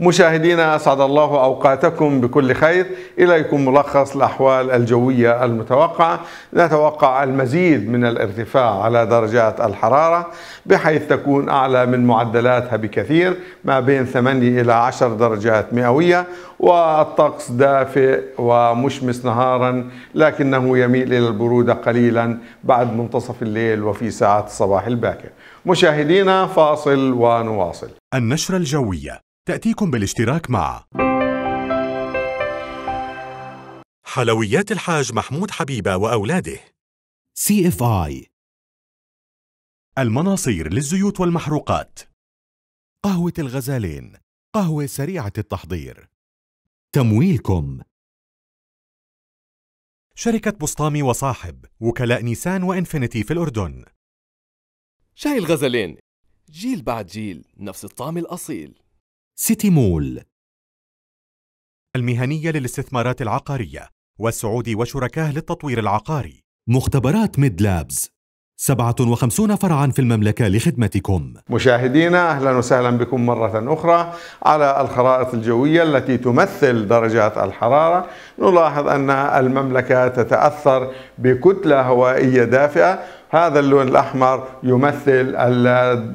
مشاهدينا أسعد الله أوقاتكم بكل خير إليكم ملخص الأحوال الجوية المتوقعة نتوقع المزيد من الارتفاع على درجات الحرارة بحيث تكون أعلى من معدلاتها بكثير ما بين 8 إلى 10 درجات مئوية والطقس دافئ ومشمس نهارا لكنه يميل إلى البرودة قليلا بعد منتصف الليل وفي ساعات الصباح الباكر مشاهدينا فاصل ونواصل النشرة الجوية تأتيكم بالاشتراك مع حلويات الحاج محمود حبيبة وأولاده سي اف اي المناصير للزيوت والمحروقات قهوة الغزالين قهوة سريعة التحضير تمويلكم شركة بسطامي وصاحب وكلاء نيسان وإنفينيتي في الأردن شاي الغزلين جيل بعد جيل نفس الطعم الأصيل سيتي مول المهنية للاستثمارات العقارية والسعودي وشركاه للتطوير العقاري مختبرات ميد لابز 57 فرعا في المملكة لخدمتكم مشاهدينا أهلا وسهلا بكم مرة أخرى على الخرائط الجوية التي تمثل درجات الحرارة نلاحظ أن المملكة تتأثر بكتلة هوائية دافئة هذا اللون الأحمر يمثل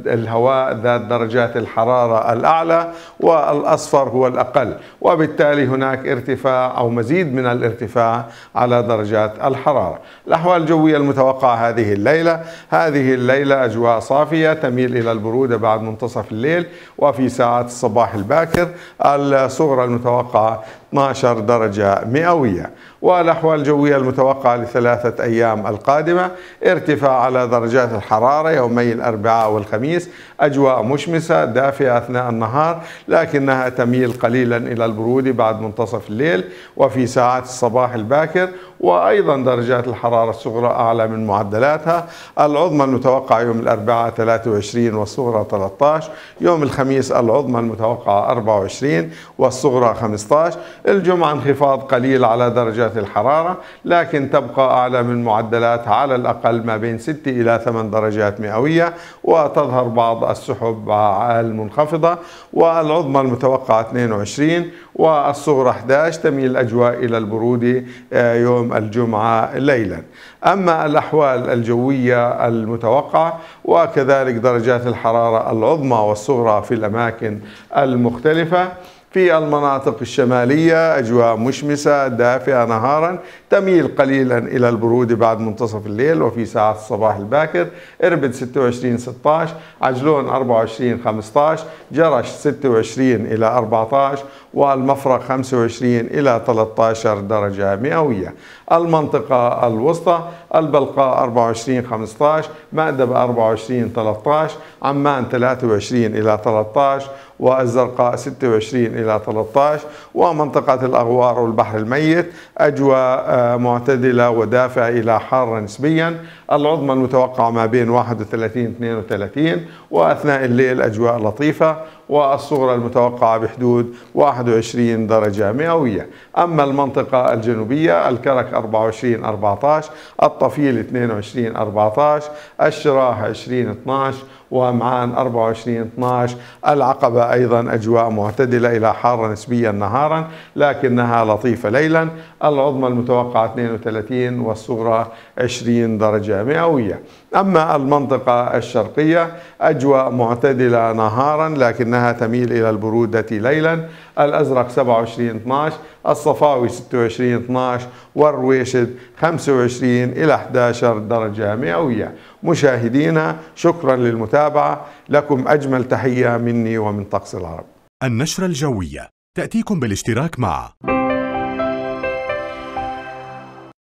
الهواء ذات درجات الحرارة الأعلى والأصفر هو الأقل وبالتالي هناك ارتفاع أو مزيد من الارتفاع على درجات الحرارة الأحوال الجوية المتوقعة هذه الليلة هذه الليلة أجواء صافية تميل إلى البرودة بعد منتصف الليل وفي ساعات الصباح الباكر الصغرى المتوقعة 12 درجة مئوية والأحوال الجوية المتوقعة لثلاثة أيام القادمة ارتفاع على درجات الحرارة يومي الأربعاء والخميس أجواء مشمسة دافئة أثناء النهار لكنها تميل قليلا إلى البرودة بعد منتصف الليل وفي ساعات الصباح الباكر وأيضا درجات الحرارة الصغرى أعلى من معدلاتها العظمى المتوقعة يوم الأربعاء 23 والصغرى 13 يوم الخميس العظمى المتوقعة 24 والصغرى 15 الجمعة انخفاض قليل على درجات الحرارة لكن تبقى أعلى من معدلات على الأقل ما بين 6 إلى 8 درجات مئوية وتظهر بعض السحب المنخفضة والعظمى المتوقعة 22 والصغرى 11 تميل الأجواء إلى البرودة آه، يوم الجمعة ليلا أما الأحوال الجوية المتوقعة وكذلك درجات الحرارة العظمى والصغرى في الأماكن المختلفة في المناطق الشمالية أجواء مشمسة دافئة نهارا تميل قليلا إلى البرودة بعد منتصف الليل وفي ساعات الصباح الباكر إربد 26 16 عجلون 24 15 جرش 26 إلى 14 والمفرق 25 إلى 13 درجة مئوية المنطقة الوسطى البلقاء 24 15 مأدب 24 13 عمان 23 إلى 13 والزرقاء 26 إلى 13 ومنطقة الأغوار والبحر الميت أجواء آه، معتدلة ودافئة إلى حارة نسبيا العظمى المتوقعة ما بين 31 32 وأثناء الليل أجواء لطيفة والصغرى المتوقعة بحدود 21 درجة مئوية أما المنطقة الجنوبية الكرك 24 14 الطفيل 22 14 الشراح 20 12 ومعان 24 12 العقبة أيضا أجواء معتدلة إلى حارة نسبيا نهارا لكنها لطيفة ليلا العظمى المتوقعة 32 والصغرى 20 درجة مئوية أما المنطقة الشرقية أجواء معتدلة نهارا لكنها تميل إلى البرودة ليلا الأزرق 27 12 الصفاوي 26 12 والرويشد 25 إلى 11 درجة مئوية مشاهدينا شكرا للمتابعة لكم أجمل تحية مني ومن طقس العرب النشرة الجوية تأتيكم بالاشتراك مع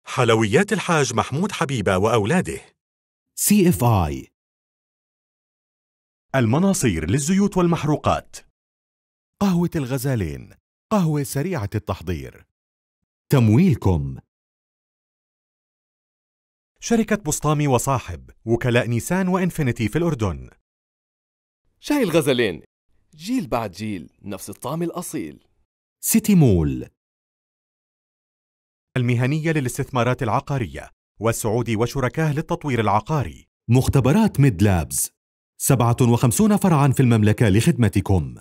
حلويات الحاج محمود حبيبة وأولاده سي اف اي المناصير للزيوت والمحروقات قهوة الغزالين قهوة سريعة التحضير تمويلكم شركة بسطامي وصاحب وكلاء نيسان وإنفينيتي في الأردن شاي الغزلين جيل بعد جيل نفس الطعم الأصيل سيتي مول المهنية للاستثمارات العقارية والسعودي وشركاه للتطوير العقاري مختبرات ميد لابز 57 فرعا في المملكة لخدمتكم